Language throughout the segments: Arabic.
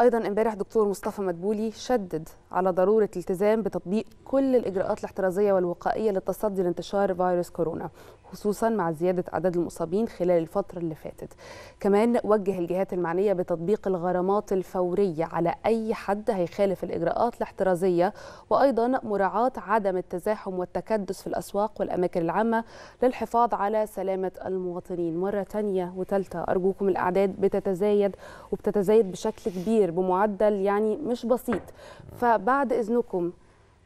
ايضا امبارح دكتور مصطفى مدبولي شدد على ضروره الالتزام بتطبيق كل الاجراءات الاحترازيه والوقائيه للتصدي لانتشار فيروس كورونا خصوصا مع زيادة عدد المصابين خلال الفترة اللي فاتت كمان وجه الجهات المعنية بتطبيق الغرامات الفورية على أي حد هيخالف الإجراءات الاحترازية وأيضا مراعاة عدم التزاحم والتكدس في الأسواق والأماكن العامة للحفاظ على سلامة المواطنين مرة تانية وتالتة أرجوكم الأعداد بتتزايد وبتتزايد بشكل كبير بمعدل يعني مش بسيط فبعد إذنكم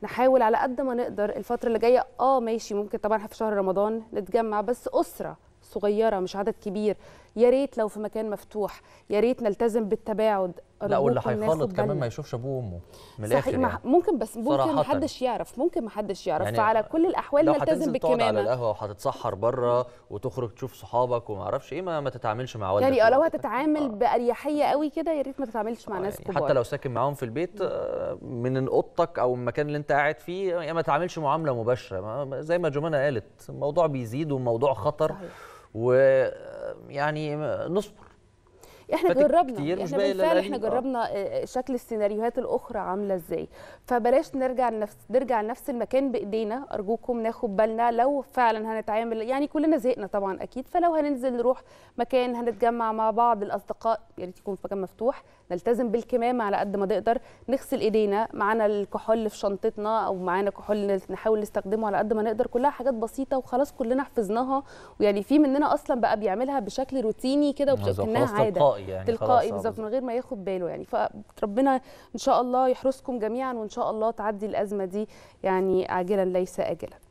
نحاول على قد ما نقدر الفتره اللي جايه اه ماشي ممكن طبعا في شهر رمضان نتجمع بس اسره صغيره مش عدد كبير يا ريت لو في مكان مفتوح يا ريت نلتزم بالتباعد لا واللي هيخلط كمان ما يشوفش ابوه وامه من الاخر يعني. ممكن بس ممكن ما حدش يعرف ممكن ما حدش يعرف يعني فعلى كل الاحوال نلتزم بالكمامه لو على القهوه وهتتسحر بره وتخرج تشوف صحابك وما اعرفش ايه ما, ما تتعاملش مع والدك يعني آه، لو هتتعامل آه. باريحيه قوي كده يا ريت ما تتعاملش مع آه ناس يعني كبار حتى لو ساكن معاهم في البيت آه، من اوضتك او المكان اللي انت قاعد فيه ما تتعاملش معامله مباشره زي ما جمانه قالت الموضوع بيزيد وموضوع خطر صحيح. و يعني نصبر احنا جربنا كتير مش احنا بالفعل احنا جربنا آه، آه، شكل السيناريوهات الاخرى عامله ازاي فبلاش نرجع نفس نرجع لنفس المكان بايدينا ارجوكم ناخد بالنا لو فعلا هنتعامل يعني كلنا زهقنا طبعا اكيد فلو هننزل نروح مكان هنتجمع مع بعض الاصدقاء يا ريت يكون في مكان مفتوح نلتزم بالكمامه على قد ما نقدر نغسل ايدينا معانا الكحول في شنطتنا او معانا كحول نحاول نستخدمه على قد ما نقدر كلها حاجات بسيطه وخلاص كلنا حفظناها ويعني في مننا اصلا بقى بيعملها بشكل روتيني كده وبشكل عادي تلقائي يعني تلقائي بالظبط من غير ما ياخد باله يعني فربنا ان شاء الله يحرسكم جميعا وان شاء الله تعدي الازمه دي يعني عاجلا ليس اجلا